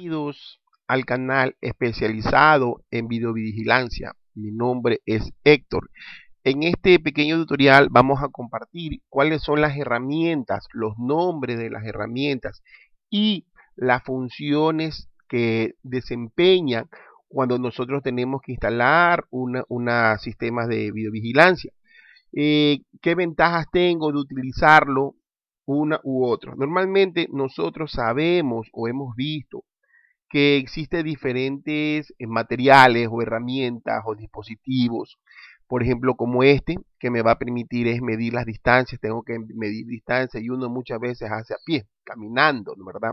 bienvenidos al canal especializado en videovigilancia. Mi nombre es Héctor. En este pequeño tutorial vamos a compartir cuáles son las herramientas, los nombres de las herramientas y las funciones que desempeñan cuando nosotros tenemos que instalar un sistema de videovigilancia. Eh, ¿Qué ventajas tengo de utilizarlo una u otra? Normalmente nosotros sabemos o hemos visto que existen diferentes eh, materiales o herramientas o dispositivos, por ejemplo como este, que me va a permitir es medir las distancias, tengo que medir distancias y uno muchas veces hace a pie, caminando, ¿verdad?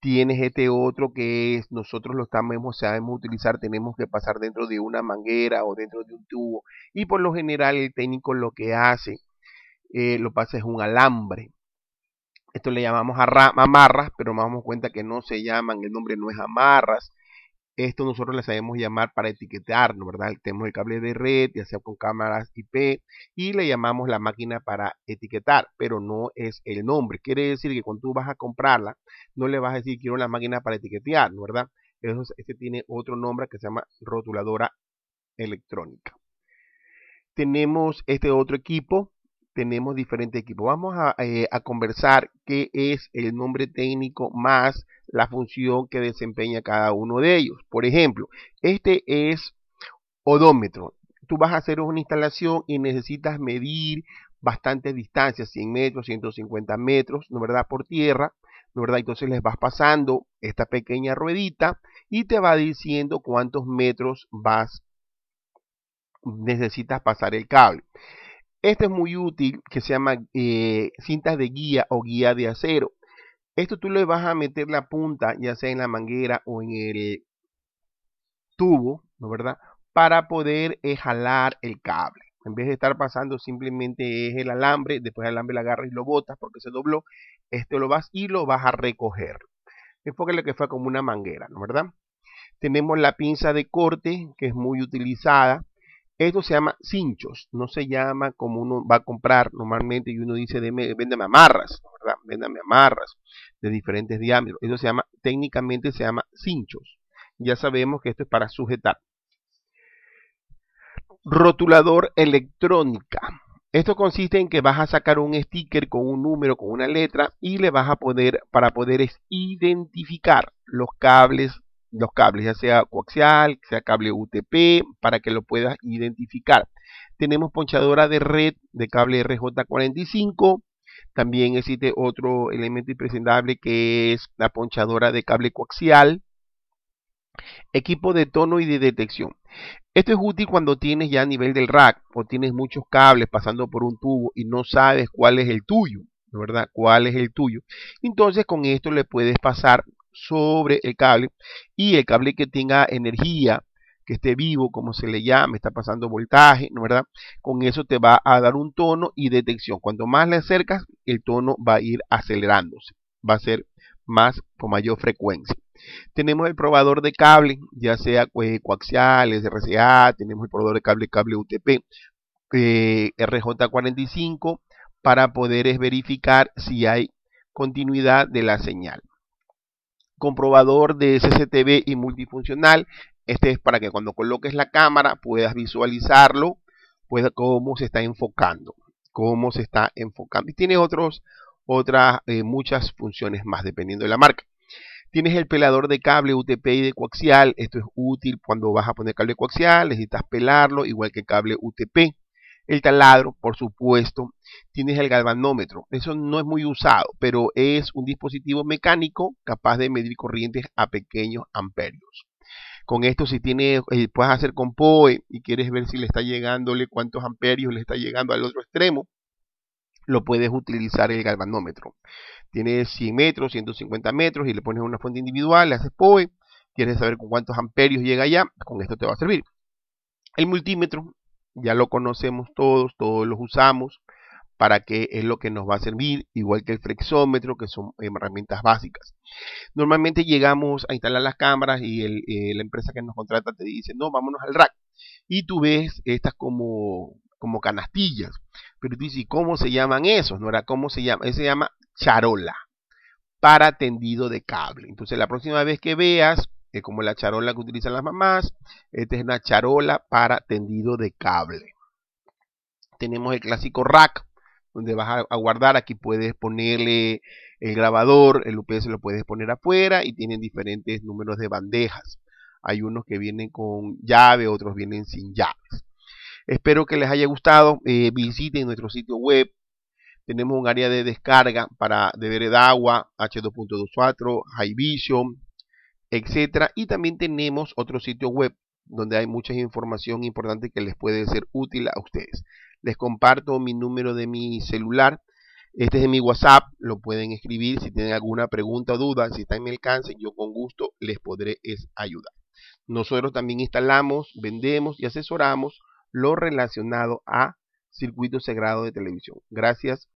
Tienes este otro que es, nosotros lo estamos, sabemos utilizar, tenemos que pasar dentro de una manguera o dentro de un tubo. Y por lo general el técnico lo que hace, eh, lo pasa es un alambre esto le llamamos amarras, pero nos damos cuenta que no se llaman, el nombre no es amarras. Esto nosotros le sabemos llamar para etiquetar, ¿no? ¿verdad? Tenemos el cable de red, ya sea con cámaras IP, y le llamamos la máquina para etiquetar, pero no es el nombre. Quiere decir que cuando tú vas a comprarla, no le vas a decir quiero la máquina para etiquetear, ¿no? ¿verdad? Eso, este tiene otro nombre que se llama rotuladora electrónica. Tenemos este otro equipo tenemos diferentes equipos. Vamos eh, a, conversar qué es el nombre técnico más la función que desempeña cada uno de ellos. Por ejemplo, este es odómetro. Tú vas a hacer una instalación y necesitas medir bastantes distancias, 100 metros, 150 metros, ¿no verdad? Por tierra, ¿no verdad? Entonces les vas pasando esta pequeña ruedita y te va diciendo cuántos metros vas necesitas pasar el cable. Este es muy útil, que se llama eh, cintas de guía o guía de acero. Esto tú le vas a meter la punta, ya sea en la manguera o en el tubo, ¿no verdad? Para poder eh, jalar el cable. En vez de estar pasando simplemente es el alambre, después el alambre lo agarras y lo botas porque se dobló. Esto lo vas y lo vas a recoger. Es porque lo que fue como una manguera, ¿no verdad? Tenemos la pinza de corte, que es muy utilizada esto se llama cinchos, no se llama como uno va a comprar normalmente y uno dice, deme, véndame amarras, ¿verdad? Véndame amarras de diferentes diámetros. Eso se llama, técnicamente se llama cinchos. Ya sabemos que esto es para sujetar. Rotulador electrónica. Esto consiste en que vas a sacar un sticker con un número, con una letra y le vas a poder, para poder identificar los cables los cables, ya sea coaxial, sea cable UTP, para que lo puedas identificar. Tenemos ponchadora de red de cable RJ45. También existe otro elemento imprescindible que es la ponchadora de cable coaxial. Equipo de tono y de detección. Esto es útil cuando tienes ya a nivel del rack o tienes muchos cables pasando por un tubo y no sabes cuál es el tuyo. ¿verdad? ¿Cuál es el tuyo? Entonces con esto le puedes pasar sobre el cable y el cable que tenga energía, que esté vivo, como se le llama, está pasando voltaje, ¿no verdad? Con eso te va a dar un tono y detección. Cuanto más le acercas, el tono va a ir acelerándose, va a ser más con mayor frecuencia. Tenemos el probador de cable, ya sea eh, coaxial, SRCA, tenemos el probador de cable, cable UTP, eh, RJ45, para poder verificar si hay continuidad de la señal comprobador de CCTV y multifuncional. Este es para que cuando coloques la cámara puedas visualizarlo, pues cómo se está enfocando, cómo se está enfocando. Y tiene otros, otras eh, muchas funciones más, dependiendo de la marca. Tienes el pelador de cable UTP y de coaxial. Esto es útil cuando vas a poner cable coaxial, necesitas pelarlo, igual que cable UTP. El taladro, por supuesto, tienes el galvanómetro. Eso no es muy usado, pero es un dispositivo mecánico capaz de medir corrientes a pequeños amperios. Con esto, si tienes, eh, puedes hacer con POE y quieres ver si le está llegándole cuántos amperios le está llegando al otro extremo, lo puedes utilizar el galvanómetro. Tienes 100 metros, 150 metros y le pones una fuente individual, le haces POE, quieres saber con cuántos amperios llega allá, con esto te va a servir. El multímetro ya lo conocemos todos, todos los usamos, para qué es lo que nos va a servir, igual que el flexómetro, que son herramientas básicas. Normalmente llegamos a instalar las cámaras y eh, la empresa que nos contrata te dice, no, vámonos al rack. Y tú ves estas como, como canastillas. Pero tú dices, ¿cómo se llaman esos? No era cómo se llama, se llama charola para tendido de cable. Entonces la próxima vez que veas eh, como la charola que utilizan las mamás. Esta es una charola para tendido de cable. Tenemos el clásico rack, donde vas a, guardar. Aquí puedes ponerle el grabador, el UPS lo puedes poner afuera y tienen diferentes números de bandejas. Hay unos que vienen con llave, otros vienen sin llaves. Espero que les haya gustado. Eh, visiten nuestro sitio web. Tenemos un área de descarga para deber de agua, H2.24, High Vision, etcétera. Y también tenemos otro sitio web donde hay mucha información importante que les puede ser útil a ustedes. Les comparto mi número de mi celular. Este es de mi WhatsApp, lo pueden escribir si tienen alguna pregunta o duda, si está en mi alcance, yo con gusto les podré ayudar. Nosotros también instalamos, vendemos y asesoramos lo relacionado a circuitos sagrado de televisión. Gracias